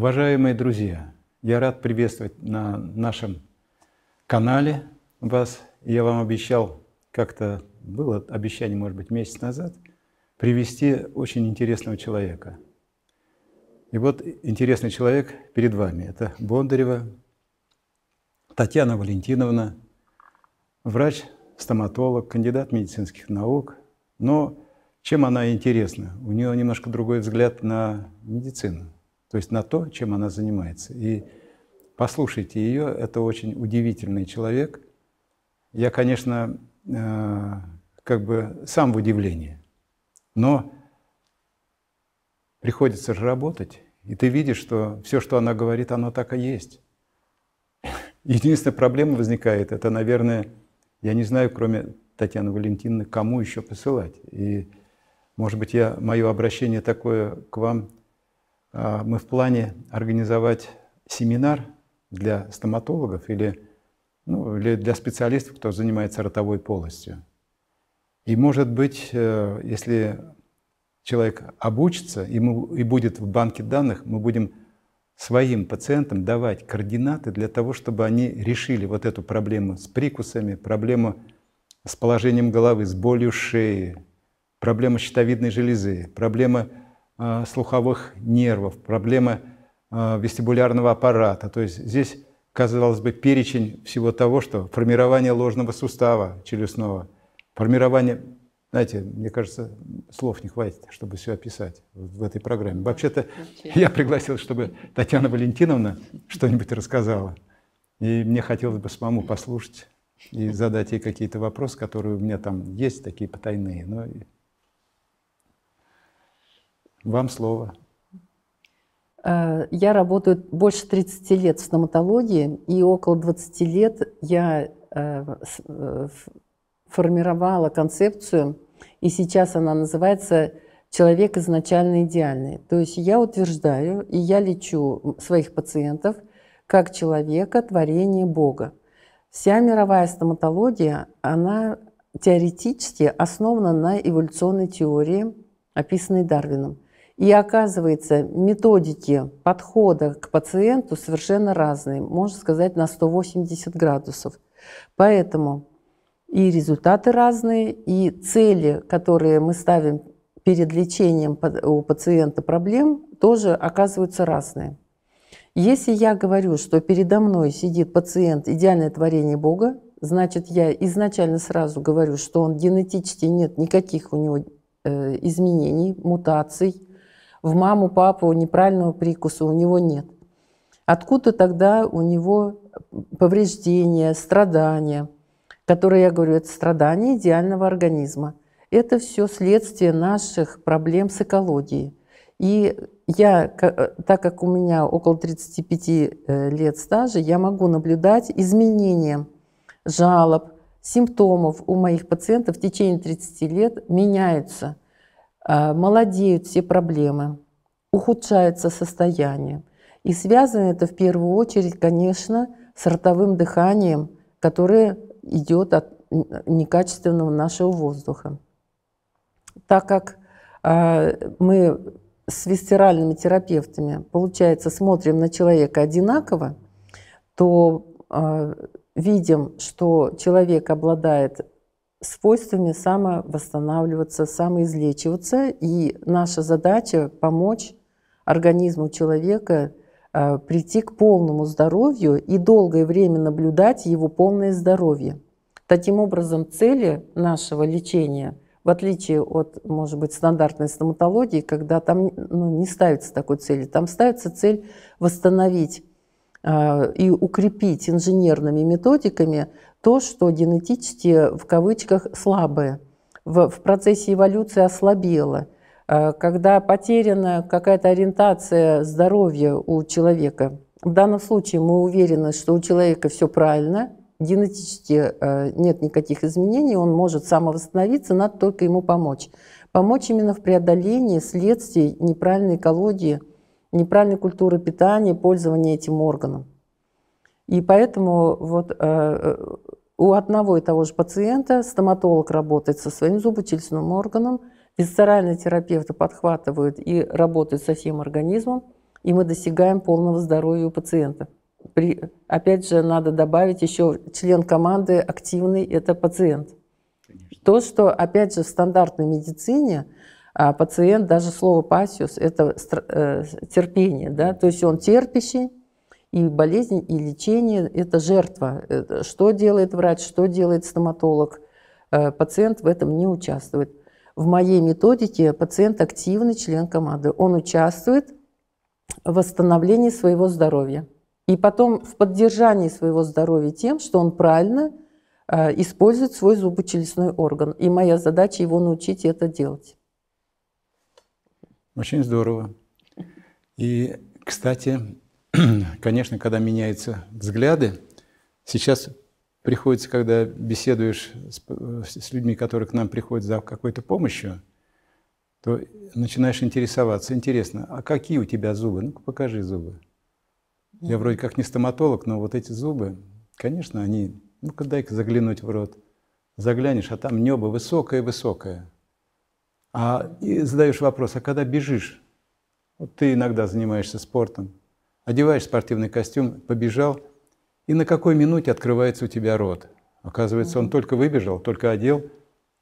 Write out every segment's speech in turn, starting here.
Уважаемые друзья, я рад приветствовать на нашем канале вас. Я вам обещал, как-то было обещание, может быть, месяц назад, привести очень интересного человека. И вот интересный человек перед вами. Это Бондарева Татьяна Валентиновна, врач-стоматолог, кандидат медицинских наук. Но чем она интересна? У нее немножко другой взгляд на медицину то есть на то, чем она занимается. И послушайте ее, это очень удивительный человек. Я, конечно, э, как бы сам в удивлении, но приходится же работать, и ты видишь, что все, что она говорит, оно так и есть. Единственная проблема возникает, это, наверное, я не знаю, кроме Татьяны Валентиновны, кому еще посылать. И, может быть, я мое обращение такое к вам а мы в плане организовать семинар для стоматологов или, ну, или для специалистов, кто занимается ротовой полостью. И, может быть, э, если человек обучится и, и будет в банке данных, мы будем своим пациентам давать координаты для того, чтобы они решили вот эту проблему с прикусами, проблему с положением головы, с болью шеи, проблема щитовидной железы, проблема Э, слуховых нервов, проблемы э, вестибулярного аппарата. То есть здесь, казалось бы, перечень всего того, что формирование ложного сустава челюстного, формирование, знаете, мне кажется, слов не хватит, чтобы все описать в этой программе. Вообще-то я пригласил, чтобы Татьяна Валентиновна что-нибудь рассказала. И мне хотелось бы самому послушать и задать ей какие-то вопросы, которые у меня там есть, такие потайные. Но ну вам слово. Э, я работаю больше 30 лет в стоматологии, и около 20 лет я э, э, формировала концепцию, и сейчас она называется «Человек изначально идеальный». То есть я утверждаю, и я лечу своих пациентов как человека, творение Бога. Вся мировая стоматология, она теоретически основана на эволюционной теории, описанной Дарвином – и оказывается, методики подхода к пациенту совершенно разные, можно сказать, на 180 градусов. Поэтому и результаты разные, и цели, которые мы ставим перед лечением у пациента проблем, тоже оказываются разные. Если я говорю, что передо мной сидит пациент идеальное творение Бога, значит, я изначально сразу говорю, что он генетически нет никаких у него э, изменений, мутаций – в маму, папу неправильного прикуса у него нет. Откуда тогда у него повреждения, страдания, которые, я говорю, это страдания идеального организма. Это все следствие наших проблем с экологией. И я, э, так как у меня около 35 э, лет стажа, я могу наблюдать изменения жалоб, симптомов у моих пациентов в течение 30 лет меняются – Э, молодеют все проблемы, ухудшается состояние. И связано это в первую очередь, конечно, с ротовым дыханием, которое идет от некачественного нашего воздуха. Так как э, мы с висцеральными терапевтами, получается, смотрим на человека одинаково, то э, видим, что человек обладает свойствами самовосстанавливаться, самоизлечиваться. И наша задача – помочь организму человека э, прийти к полному здоровью и долгое время наблюдать его полное здоровье. Таким образом, цели нашего лечения, в отличие от, может быть, стандартной стоматологии, когда там ну, не ставится такой цели, там ставится цель восстановить э, и укрепить инженерными методиками то, что генетически в кавычках слабое, в, в процессе эволюции ослабело, э, когда потеряна какая-то ориентация здоровья у человека. В данном случае мы уверены, что у человека все правильно, генетически э, нет никаких изменений, он может самовосстановиться, надо только ему помочь. Помочь именно в преодолении следствий неправильной экологии, неправильной культуры питания, пользования этим органом. И поэтому вот э, э, у одного и того же пациента стоматолог работает со своим зубочелюстным органом, висцеральные терапевты подхватывают и работают со всем организмом, и мы достигаем полного здоровья у пациента. При, опять же, надо добавить еще член команды активный – это пациент. Конечно. То, что, опять же, в стандартной медицине а, пациент, даже слово «пассиус» – это э, терпение, да, то есть он терпящий, и болезнь, и лечение – это жертва. Э, что делает врач, что делает стоматолог. Э, пациент в этом не участвует. В моей методике пациент активный член команды. Он участвует в восстановлении своего здоровья. И потом в поддержании своего здоровья тем, что он правильно э, использует свой зубочелюстной орган. И моя задача его научить это делать. Очень здорово. И, кстати, конечно, когда меняются взгляды, сейчас приходится, когда беседуешь с, э, с людьми, которые к нам приходят за какой-то помощью, то начинаешь интересоваться. Интересно, а какие у тебя зубы? Ну-ка покажи зубы. Я вроде как не стоматолог, но вот эти зубы, конечно, они... Ну-ка дай-ка заглянуть в рот. Заглянешь, а там небо высокое-высокое. А и задаешь вопрос, а когда бежишь? Вот ты иногда занимаешься спортом, Одеваешь спортивный костюм, побежал, и на какой минуте открывается у тебя рот? Оказывается, угу. он только выбежал, только одел,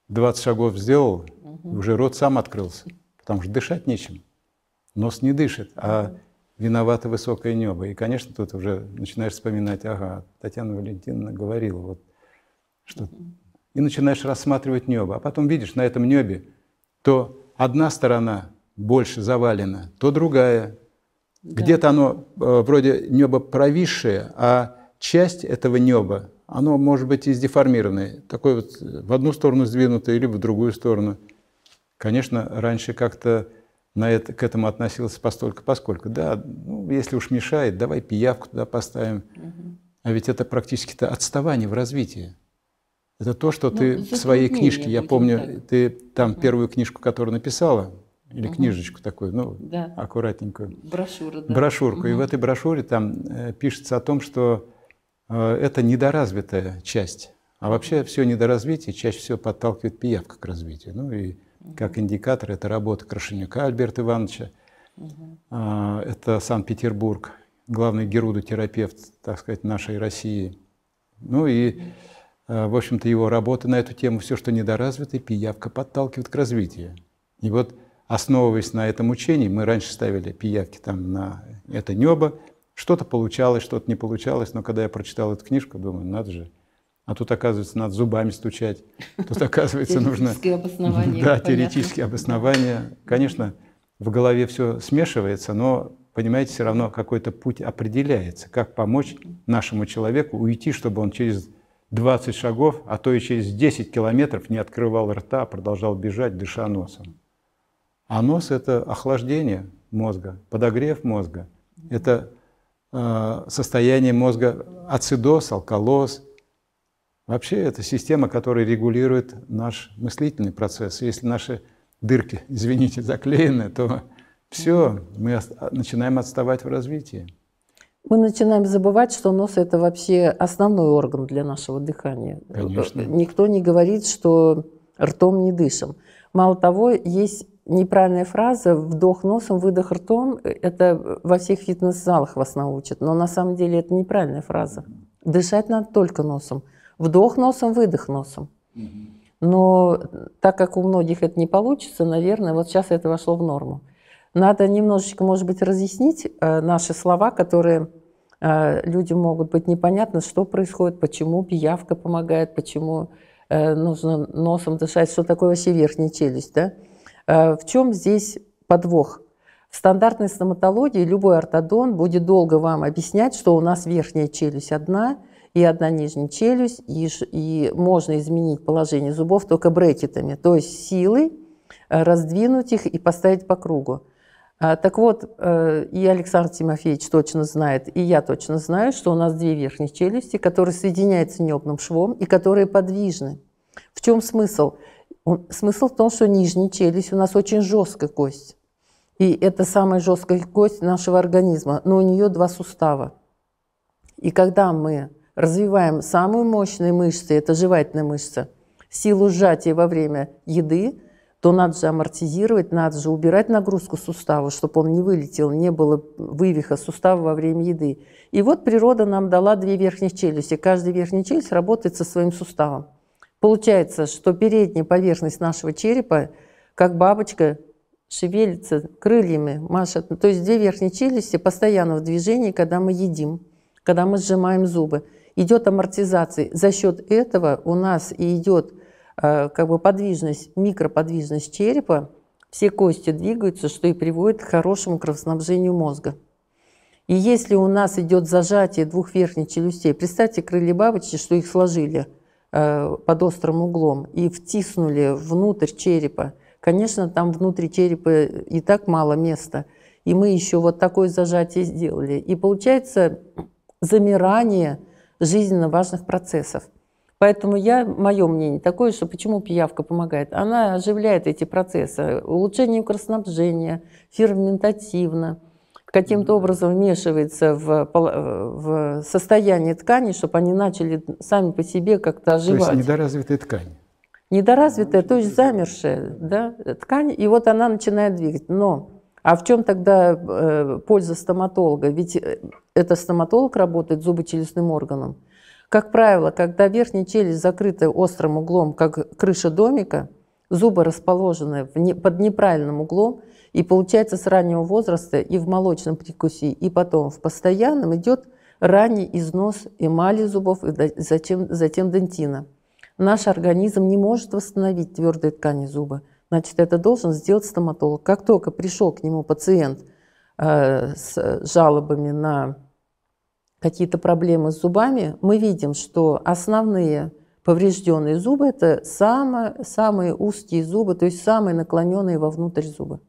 20 шагов сделал, угу. уже рот сам открылся, потому что дышать нечем. Нос не дышит, а виновато высокое небо. И, конечно, тут уже начинаешь вспоминать, ага, Татьяна Валентиновна говорила, вот что... И начинаешь рассматривать небо, а потом видишь на этом небе то одна сторона больше завалена, то другая, где-то оно э, вроде неба провисшее, а часть этого неба, оно может быть и сдеформированное, такое вот э, в одну сторону сдвинутое или в другую сторону. Конечно, раньше как-то на это, к этому относился постолько, поскольку, да, ну, если уж мешает, давай пиявку туда поставим. Угу. А ведь это практически-то отставание в развитии. Это то, что ну, ты в своей книжке, я помню, так. ты там первую книжку, которую написала, или угу. книжечку такую, ну, да. аккуратненькую. Брошюра, да. Брошюрку. Угу. И в этой брошюре там э, пишется о том, что э, это недоразвитая часть. А вообще все недоразвитие чаще всего подталкивает пиявка к развитию. Ну и угу. как индикатор это работа Крашенюка Альберта Ивановича, угу. это Санкт-Петербург, главный герудотерапевт, так сказать, нашей России. Ну и, э, в общем-то, его работы на эту тему, все, что недоразвито, пиявка подталкивает к развитию. И вот основываясь на этом учении, мы раньше ставили пиявки там на это небо, что-то получалось, что-то не получалось, но когда я прочитал эту книжку, думаю, надо же, а тут, оказывается, надо зубами стучать. Тут, оказывается, нужно... Теоретические обоснования. Да, теоретические обоснования. Конечно, в голове все смешивается, но, понимаете, все равно какой-то путь определяется, как помочь нашему человеку уйти, чтобы он через 20 шагов, а то и через 10 километров не открывал рта, а продолжал бежать, дыша носом. А нос – это охлаждение мозга, подогрев мозга. Это э, состояние мозга ацидоз, алкалоз. Вообще это система, которая регулирует наш мыслительный процесс. Если наши дырки, извините, заклеены, то все, мы начинаем отставать в развитии. Мы начинаем забывать, что нос – это вообще основной орган для нашего дыхания. Конечно. Никто не говорит, что ртом не дышим. Мало того, есть неправильная фраза «вдох носом, выдох ртом» — это во всех фитнес-залах вас научат, но на самом деле это неправильная фраза. Дышать надо только носом. Вдох носом, выдох носом. Но так как у многих это не получится, наверное, вот сейчас это вошло в норму. Надо немножечко, может быть, разъяснить э, наши слова, которые э, людям могут быть непонятно, что происходит, почему пиявка помогает, почему э, нужно носом дышать, что такое вообще верхняя челюсть, да? Э, в чем здесь подвох? В стандартной стоматологии любой ортодонт будет долго вам объяснять, что у нас верхняя челюсть одна и одна нижняя челюсть, и, и можно изменить положение зубов только брекетами, то есть силой э, раздвинуть их и поставить по кругу. А, так вот, э, и Александр Тимофеевич точно знает, и я точно знаю, что у нас две верхние челюсти, которые соединяются небным швом и которые подвижны. В чем смысл? Он, смысл в том, что нижняя челюсть у нас очень жесткая кость. И это самая жесткая кость нашего организма, но у нее два сустава. И когда мы развиваем самые мощные мышцы, это жевательная мышца, силу сжатия во время еды, то надо же амортизировать, надо же убирать нагрузку сустава, чтобы он не вылетел, не было вывиха сустава во время еды. И вот природа нам дала две верхних челюсти. Каждая верхняя челюсть работает со своим суставом. Получается, что передняя поверхность нашего черепа, как бабочка, шевелится крыльями, машет. То есть две верхние челюсти постоянно в движении, когда мы едим, когда мы сжимаем зубы. Идет амортизация. За счет этого у нас и идет э, как бы подвижность, микроподвижность черепа, все кости двигаются, что и приводит к хорошему кровоснабжению мозга. И если у нас идет зажатие двух верхних челюстей, представьте крылья бабочки, что их сложили – Э, под острым углом и втиснули внутрь черепа. Конечно, там внутри черепа и так мало места. И мы еще вот такое зажатие сделали. И получается замирание жизненно важных процессов. Поэтому я, мое мнение такое, что почему пиявка помогает? Она оживляет эти процессы. Улучшение кровоснабжения, ферментативно – каким-то образом вмешивается в, в состояние ткани, чтобы они начали сами по себе как-то оживать. То есть недоразвитая ткань. Недоразвитая, то есть замершая да, ткань, и вот она начинает двигать. Но а в чем тогда э, польза стоматолога? Ведь э, это стоматолог работает зубочелюстным органом. Как правило, когда верхняя челюсть закрыта острым углом, как крыша домика, зубы расположены в не, под неправильным углом – и получается, с раннего возраста и в молочном прикусе, и потом в постоянном идет ранний износ эмали зубов и затем, затем дентина. Наш организм не может восстановить твердые ткани зуба. Значит, это должен сделать стоматолог. Как только пришел к нему пациент э, с жалобами на какие-то проблемы с зубами, мы видим, что основные поврежденные зубы – это самые, самые узкие зубы, то есть самые наклоненные вовнутрь зубы.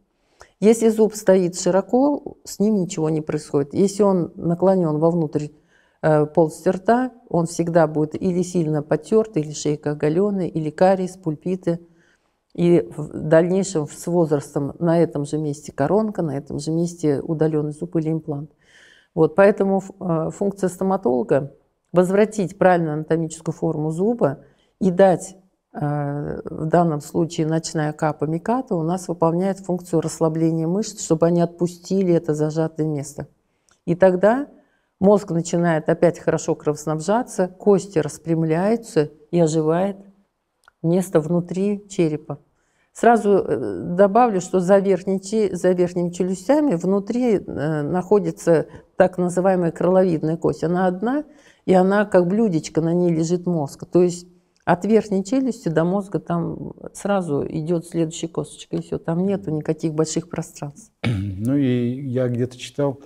Если зуб стоит широко, с ним ничего не происходит. Если он наклонен вовнутрь э, полости рта, он всегда будет или сильно потерт, или шейка оголенная, или кариес, пульпиты. И в дальнейшем с возрастом на этом же месте коронка, на этом же месте удаленный зуб или имплант. Вот, поэтому э, функция стоматолога – возвратить правильную анатомическую форму зуба и дать Э, в данном случае ночная капа миката у нас выполняет функцию расслабления мышц, чтобы они отпустили это зажатое место. И тогда мозг начинает опять хорошо кровоснабжаться, кости распрямляются и оживает место внутри черепа. Сразу э, добавлю, что за, верхней, за верхними челюстями внутри э, находится так называемая крыловидная кость. Она одна, и она как блюдечко, на ней лежит мозг. То есть от верхней челюсти до мозга там сразу идет следующая косточка, и все, там нету никаких больших пространств. Ну и я где-то читал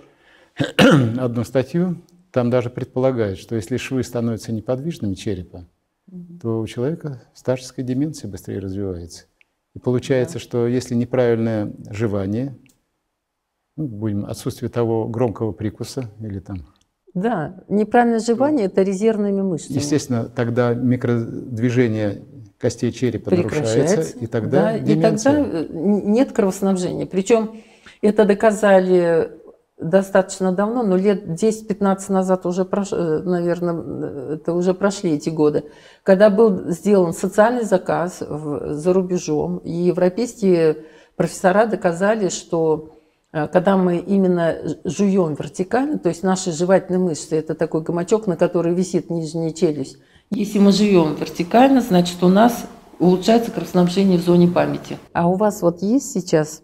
одну статью, там даже предполагают, что если швы становятся неподвижными черепа, угу. то у человека старческая деменция быстрее развивается. И получается, да. что если неправильное жевание, ну, будем отсутствие того громкого прикуса или там да, неправильное жевание – это резервными мышцами. Естественно, тогда микродвижение костей черепа нарушается, и тогда да, И тогда нет кровоснабжения. Причем это доказали достаточно давно, но ну, лет 10-15 назад уже, прош... Э, наверное, это уже прошли эти годы, когда был сделан социальный заказ в... за рубежом, и европейские профессора доказали, что Э, когда мы именно жуем вертикально, то есть наши жевательные мышцы, это такой гамачок, на который висит нижняя челюсть. Если мы живем вертикально, значит у нас улучшается кровоснабжение в зоне памяти. А у вас вот есть сейчас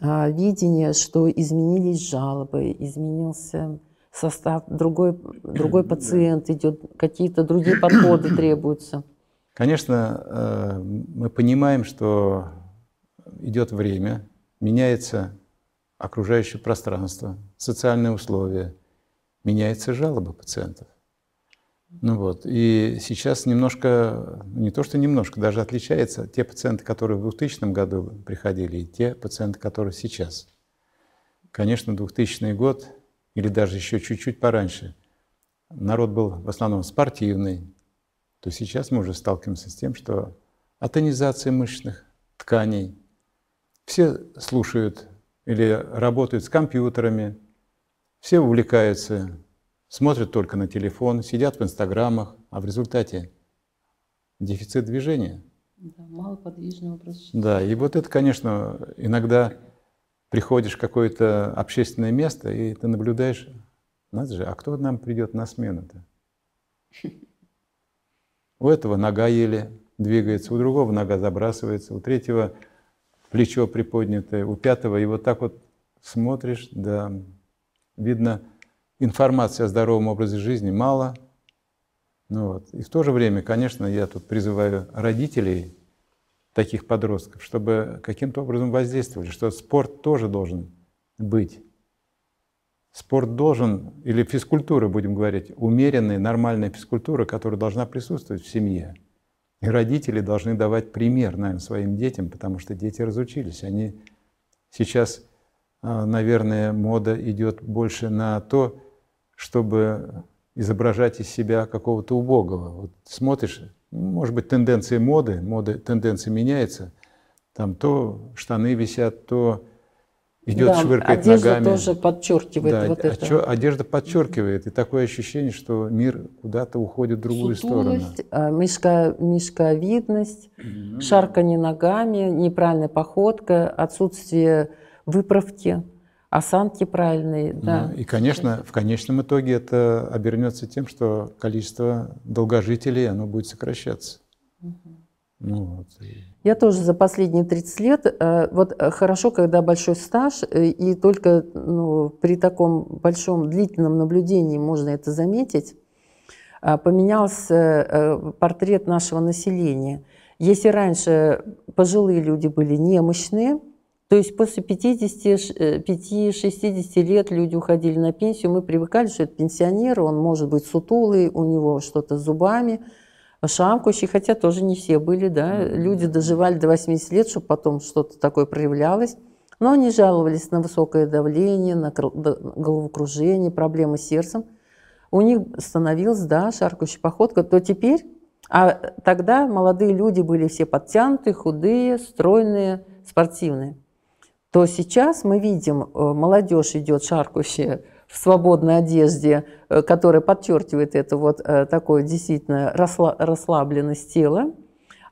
а, видение, что изменились жалобы, изменился состав, другой, другой э, пациент идет, какие-то другие подходы требуются? Конечно, э, мы понимаем, что идет время, меняется окружающее пространство, социальные условия, меняется жалобы пациентов. Ну вот, и сейчас немножко, не то что немножко, даже отличается те пациенты, которые в 2000 году приходили, и те пациенты, которые сейчас. Конечно, 2000 год, или даже еще чуть-чуть пораньше, народ был в основном спортивный, то сейчас мы уже сталкиваемся с тем, что атонизация мышечных тканей – все слушают или работают с компьютерами, все увлекаются, смотрят только на телефон, сидят в инстаграмах, а в результате дефицит движения. Да, малоподвижный образ жизни. Да, и вот это, конечно, иногда приходишь в какое-то общественное место, и ты наблюдаешь, надо же, а кто нам придет на смену-то? У этого нога еле двигается, у другого нога забрасывается, у третьего плечо приподнятое, у пятого, и вот так вот смотришь, да, видно, информации о здоровом образе жизни мало. Ну вот. И в то же время, конечно, я тут призываю родителей таких подростков, чтобы каким-то образом воздействовали, что спорт тоже должен быть. Спорт должен, или физкультура, будем говорить, умеренная, нормальная физкультура, которая должна присутствовать в семье. И родители должны давать пример, наверное, своим детям, потому что дети разучились. Они сейчас, а, наверное, мода идет больше на то, чтобы изображать из себя какого-то убогого. Вот смотришь, может быть, тенденции моды, моды, тенденции меняется, там то штаны висят, то идет, да, швыркает одежда ногами. Одежда тоже подчеркивает да, вот а это. Одежда подчеркивает, и такое ощущение, что мир куда-то уходит в другую Сутулость, сторону. Мешка, мешковидность, mm-hmm. шарканье ногами, неправильная походка, отсутствие выправки, осанки правильные. Ну, да. Ну, и, конечно, в конечном итоге это обернется тем, что количество долгожителей оно будет сокращаться. Mm-hmm. Ну, вот. Я тоже за последние 30 лет, э, вот э, хорошо, когда большой стаж, э, и только ну, при таком большом длительном наблюдении можно это заметить, а, поменялся портрет нашего населения. Если раньше пожилые люди были немощные, то есть после 50 60 лет люди уходили на пенсию, мы привыкали, что это пенсионер, он может быть сутулый, у него что-то с зубами – а Шамкущие, хотя тоже не все были, да, люди доживали до 80 лет, чтобы потом что-то такое проявлялось. Но они жаловались на высокое давление, на головокружение, проблемы с сердцем. У них становилась, да, шаркающая походка. То теперь, а тогда молодые люди были все подтянутые, худые, стройные, спортивные. То сейчас мы видим, э, молодежь идет шаркающая в свободной одежде, э, которая подчеркивает это вот э, такое действительно расслабленность тела.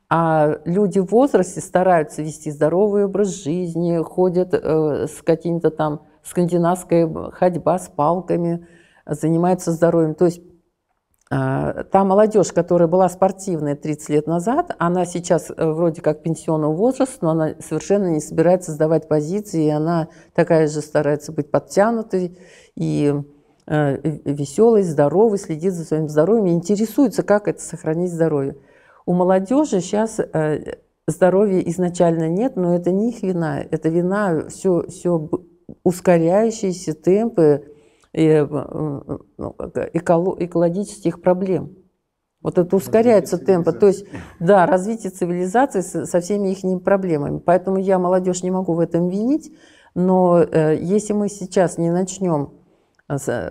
А люди в возрасте стараются вести здоровый образ жизни, ходят э, с каким-то там скандинавской ходьба с палками, занимаются здоровьем. То есть а, та молодежь, которая была спортивная 30 лет назад, она сейчас э, вроде как пенсионного возраста, но она совершенно не собирается сдавать позиции, и она такая же старается быть подтянутой и э, веселой, здоровой, следит за своим здоровьем и интересуется, как это сохранить здоровье. У молодежи сейчас э, здоровья изначально нет, но это не их вина, это вина все, все ускоряющиеся темпы и, э, э, ну, экологических проблем. Вот это ускоряется темпы. То есть, да, развитие цивилизации со всеми их проблемами. Поэтому я молодежь не могу в этом винить, но э, если мы сейчас не начнем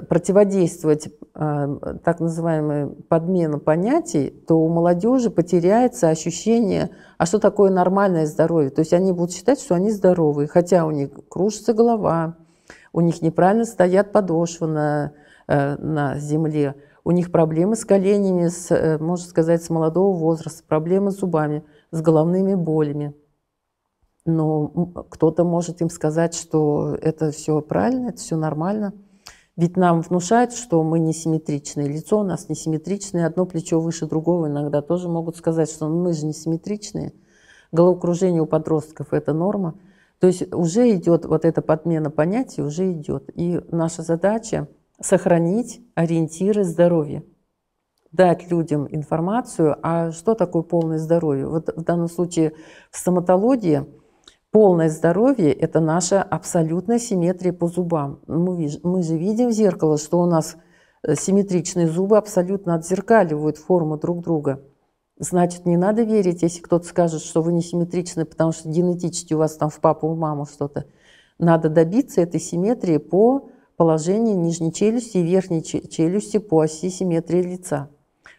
противодействовать так называемой подмену понятий, то у молодежи потеряется ощущение, а что такое нормальное здоровье. То есть они будут считать, что они здоровые, хотя у них кружится голова, у них неправильно стоят подошвы на, э, на земле, у них проблемы с коленями, с, э, можно сказать, с молодого возраста, проблемы с зубами, с головными болями. Но кто-то может им сказать, что это все правильно, это все нормально. Ведь нам внушают, что мы несимметричные. Лицо у нас несимметричное, одно плечо выше другого. Иногда тоже могут сказать, что «Ну, мы же несимметричные. Головокружение у подростков – это норма – то есть уже идет вот эта подмена понятий, уже идет. И наша задача сохранить ориентиры здоровья, дать людям информацию, а что такое полное здоровье. Вот в данном случае в стоматологии полное здоровье – это наша абсолютная симметрия по зубам. Мы, мы же видим в зеркало, что у нас э, симметричные зубы абсолютно отзеркаливают форму друг друга – Значит, не надо верить, если кто-то скажет, что вы несимметричны, потому что генетически у вас там в папу, в маму что-то. Надо добиться этой симметрии по положению нижней челюсти и верхней челюсти по оси симметрии лица.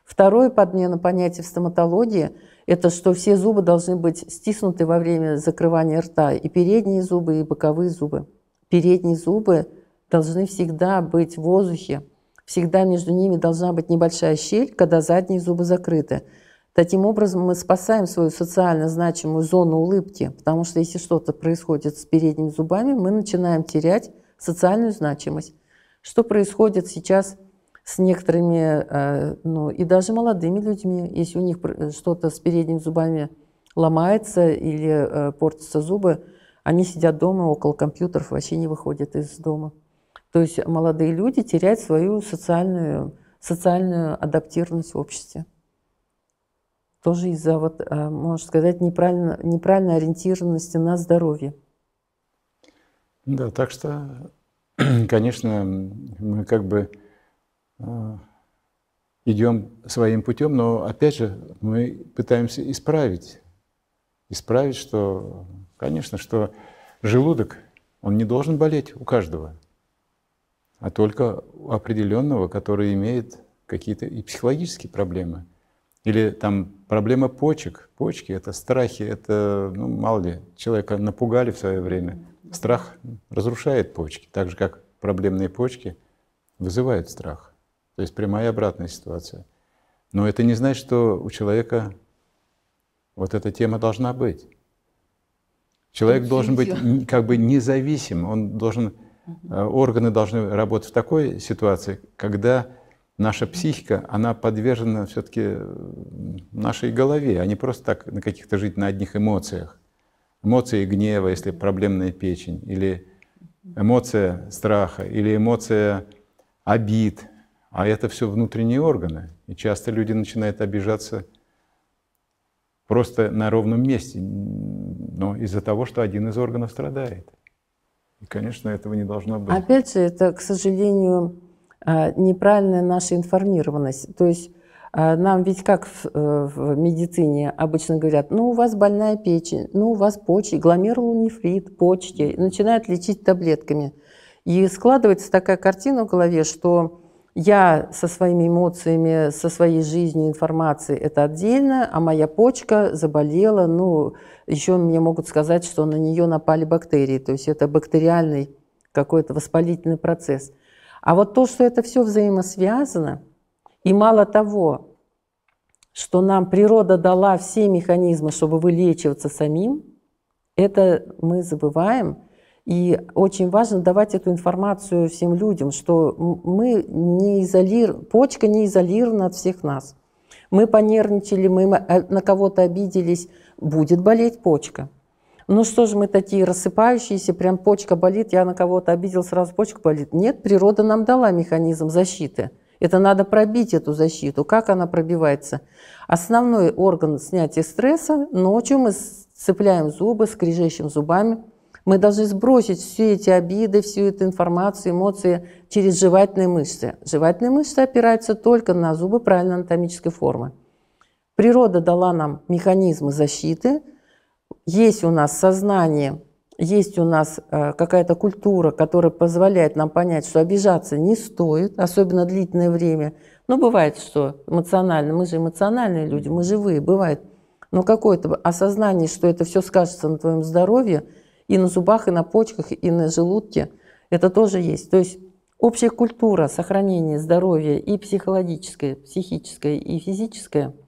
Второе подмена понятия в стоматологии – это что все зубы должны быть стиснуты во время закрывания рта, и передние зубы, и боковые зубы. Передние зубы должны всегда быть в воздухе, всегда между ними должна быть небольшая щель, когда задние зубы закрыты. Таким образом, мы спасаем свою социально значимую зону улыбки, потому что если что-то происходит с передними зубами, мы начинаем терять социальную значимость. Что происходит сейчас с некоторыми, э, ну и даже молодыми людьми, если у них что-то с передними зубами ломается или э, портятся зубы, они сидят дома около компьютеров, вообще не выходят из дома. То есть молодые люди теряют свою социальную, социальную адаптированность в обществе тоже из-за, вот, э, можно сказать, неправильно, неправильной ориентированности на здоровье. Да, так что, конечно, мы как бы э, идем своим путем, но опять же мы пытаемся исправить, исправить, что, конечно, что желудок, он не должен болеть у каждого, а только у определенного, который имеет какие-то и психологические проблемы – или там проблема почек. Почки — это страхи, это, ну, мало ли, человека напугали в свое время. Страх разрушает почки, так же, как проблемные почки вызывают страх. То есть прямая и обратная ситуация. Но это не значит, что у человека вот эта тема должна быть. Человек должен быть как бы независим, он должен, э, органы должны работать в такой ситуации, когда наша психика, она подвержена все-таки э, нашей голове, а не просто так на каких-то жить на одних эмоциях. Эмоции гнева, если проблемная печень, или эмоция страха, или эмоция обид. А это все внутренние органы. И часто люди начинают обижаться просто на ровном месте, но из-за того, что один из органов страдает. И, конечно, этого не должно быть. Опять же, это, к сожалению, а, неправильная наша информированность. То есть а, нам ведь как в, э, в медицине обычно говорят, ну у вас больная печень, ну у вас почки, гломерулонефрит, почки, начинают лечить таблетками. И складывается такая картина в голове, что я со своими эмоциями, со своей жизнью, информацией это отдельно, а моя почка заболела, ну, еще мне могут сказать, что на нее напали бактерии, то есть это бактериальный какой-то воспалительный процесс. А вот то, что это все взаимосвязано, и мало того, что нам природа дала все механизмы, чтобы вылечиваться самим, это мы забываем. И очень важно давать эту информацию всем людям, что мы не изолир... почка не изолирована от всех нас. Мы понервничали, мы э, на кого-то обиделись, будет болеть почка ну что же мы такие рассыпающиеся, прям почка болит, я на кого-то обидел, сразу почка болит. Нет, природа нам дала механизм защиты. Это надо пробить эту защиту. Как она пробивается? Основной орган снятия стресса, ночью мы цепляем зубы, скрежещим зубами. Мы должны сбросить все эти обиды, всю эту информацию, эмоции через жевательные мышцы. Жевательные мышцы опираются только на зубы правильной анатомической формы. Природа дала нам механизмы защиты – есть у нас сознание, есть у нас э, какая-то культура, которая позволяет нам понять, что обижаться не стоит, особенно длительное время. Но ну, бывает, что эмоционально, мы же эмоциональные люди, мы живые, бывает. Но какое-то осознание, что это все скажется на твоем здоровье, и на зубах, и на почках, и на желудке, это тоже есть. То есть общая культура сохранения здоровья и психологическое, психическое, и физическое –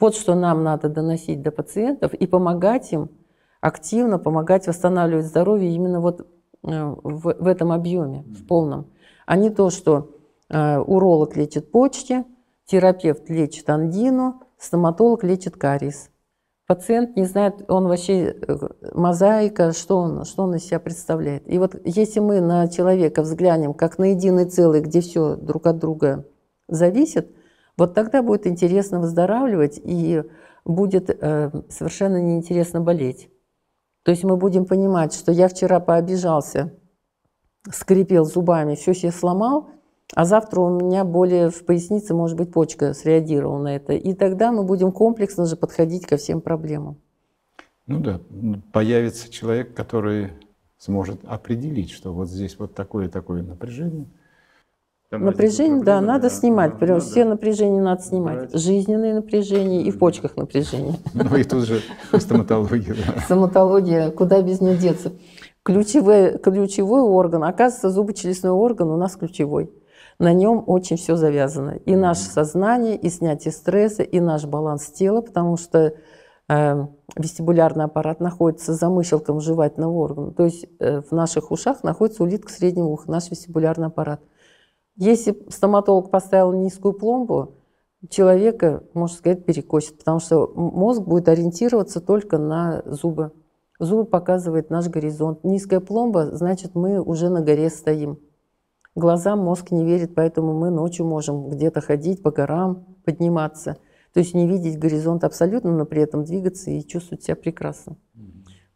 вот что нам надо доносить до пациентов и помогать им активно, помогать восстанавливать здоровье именно вот э, в, в этом объеме, в полном. А не то, что э, уролог лечит почки, терапевт лечит ангину, стоматолог лечит кариес. Пациент не знает, он вообще э, мозаика, что он, что он из себя представляет. И вот если мы на человека взглянем как на единый целый, где все друг от друга зависит – вот тогда будет интересно выздоравливать и будет э, совершенно неинтересно болеть. То есть мы будем понимать, что я вчера пообижался, скрипел зубами, все себе сломал, а завтра у меня более в пояснице, может быть, почка среагировала на это. И тогда мы будем комплексно же подходить ко всем проблемам. Ну да, появится человек, который сможет определить, что вот здесь вот такое-такое напряжение – там напряжение, да, надо да, снимать. Да, да, все напряжения надо снимать. Давайте. Жизненные напряжения и в почках напряжение. Ну и тут же стоматология. Да. Стоматология, куда без нее деться. Ключевой, ключевой орган, оказывается, зубочелюстной орган у нас ключевой. На нем очень все завязано. И наше сознание, и снятие стресса, и наш баланс тела, потому что э, вестибулярный аппарат находится за мыщелком жевательного органа. То есть э, в наших ушах находится улитка среднего уха, наш вестибулярный аппарат. Если стоматолог поставил низкую пломбу, человека, можно сказать, перекосит, потому что мозг будет ориентироваться только на зубы. Зубы показывает наш горизонт. Низкая пломба, значит, мы уже на горе стоим. Глазам мозг не верит, поэтому мы ночью можем где-то ходить по горам, подниматься. То есть не видеть горизонт абсолютно, но при этом двигаться и чувствовать себя прекрасно.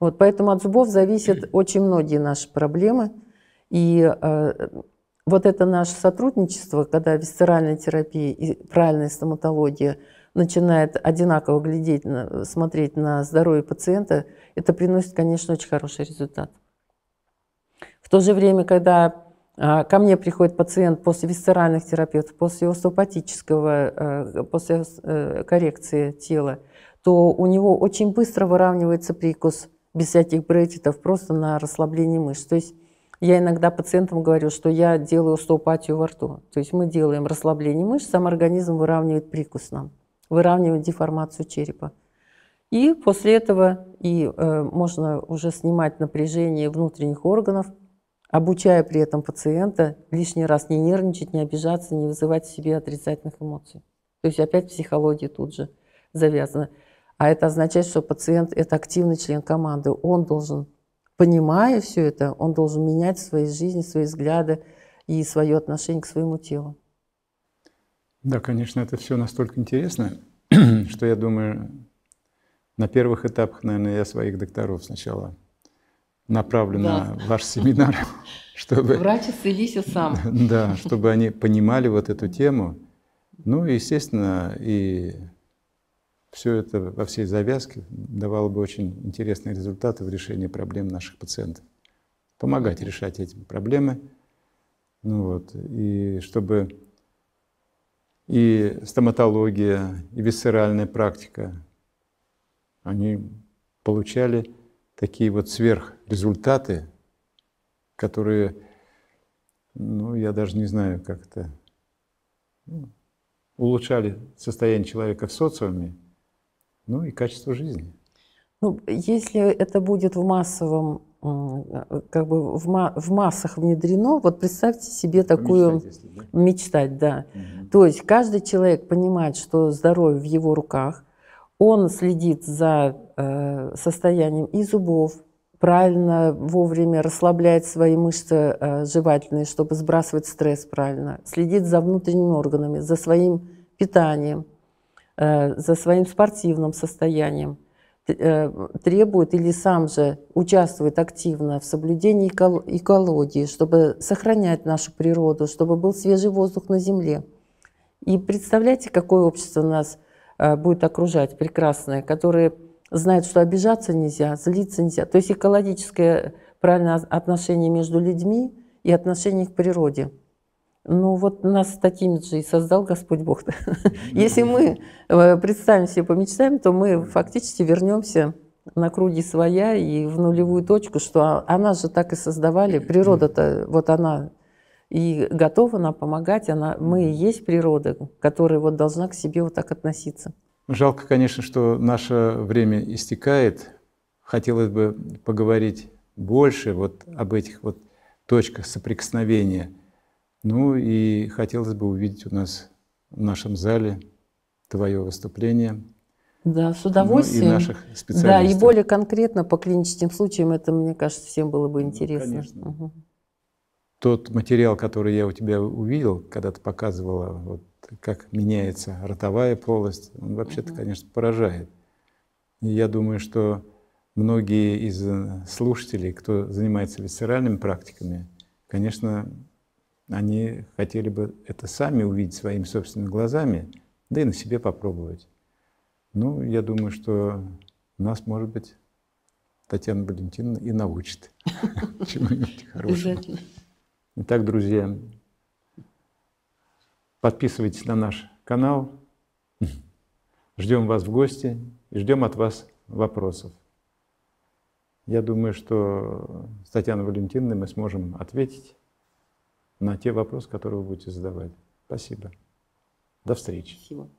Вот, поэтому от зубов зависят очень многие наши проблемы. И э, вот это наше сотрудничество, когда висцеральная терапия и правильная стоматология начинает одинаково глядеть, смотреть на здоровье пациента, это приносит, конечно, очень хороший результат. В то же время, когда а, ко мне приходит пациент после висцеральных терапевтов, после остеопатического, э, после э, коррекции тела, то у него очень быстро выравнивается прикус без всяких брекетов, просто на расслаблении мышц. То есть я иногда пациентам говорю, что я делаю остеопатию во рту. То есть мы делаем расслабление мышц, сам организм выравнивает прикус нам, выравнивает деформацию черепа. И после этого и, э, можно уже снимать напряжение внутренних органов, обучая при этом пациента лишний раз не нервничать, не обижаться, не вызывать в себе отрицательных эмоций. То есть опять психология тут же завязана. А это означает, что пациент – это активный член команды. Он должен понимая все это, он должен менять свои жизни, свои взгляды и свое отношение к своему телу. Да, конечно, это все настолько интересно, что я думаю, на первых этапах, наверное, я своих докторов сначала направлю да. на ваш семинар, чтобы... Врач исцелися сам. Да, чтобы они понимали вот эту тему. Ну, естественно, и все это во всей завязке давало бы очень интересные результаты в решении проблем наших пациентов. Помогать решать эти проблемы. Ну вот, и чтобы и стоматология, и висцеральная практика, они получали такие вот сверхрезультаты, которые, ну, я даже не знаю, как это, ну, улучшали состояние человека в социуме, ну и качество жизни. Ну, если это будет в массовом, э, как бы в, ма в массах внедрено, вот представьте себе такую мечтать, да? мечтать, да. Угу. То есть каждый человек понимает, что здоровье в его руках, он следит за э, состоянием и зубов, правильно вовремя расслабляет свои мышцы э, жевательные, чтобы сбрасывать стресс правильно, следит за внутренними органами, за своим питанием, Э, за своим спортивным состоянием, э, требует или сам же участвует активно в соблюдении экологии, чтобы сохранять нашу природу, чтобы был свежий воздух на Земле. И представляете, какое общество нас э, будет окружать прекрасное, которое знает, что обижаться нельзя, злиться нельзя. То есть экологическое правильное отношение между людьми и отношение к природе – ну вот нас такими же и создал Господь Бог. Если мы э, представим себе, помечтаем, то мы фактически вернемся на круги своя и в нулевую точку, что а, она же так и создавали, природа-то вот она и готова нам помогать, она, мы и есть природа, которая вот должна к себе вот так относиться. Жалко, конечно, что наше время истекает. Хотелось бы поговорить больше вот об этих вот точках соприкосновения – ну и хотелось бы увидеть у нас в нашем зале твое выступление. Да, с удовольствием. Ну, и наших специалистов. Да, и более конкретно по клиническим случаям это, мне кажется, всем было бы ну, интересно. Ну, конечно. Угу. Тот материал, который я у тебя увидел, когда ты показывала, вот как меняется ротовая полость, он вообще-то, угу. конечно, поражает. И я думаю, что многие из э, слушателей, кто занимается висцеральными практиками, конечно, они хотели бы это сами увидеть своими собственными глазами, да и на себе попробовать. Ну, я думаю, что нас, может быть, Татьяна Валентиновна и научит чему-нибудь хорошему. Итак, друзья, подписывайтесь на наш канал. Ждем вас в гости и ждем от вас вопросов. Я думаю, что с Татьяной Валентиновной мы сможем ответить на те вопросы, которые вы будете задавать. Спасибо. До встречи. Спасибо.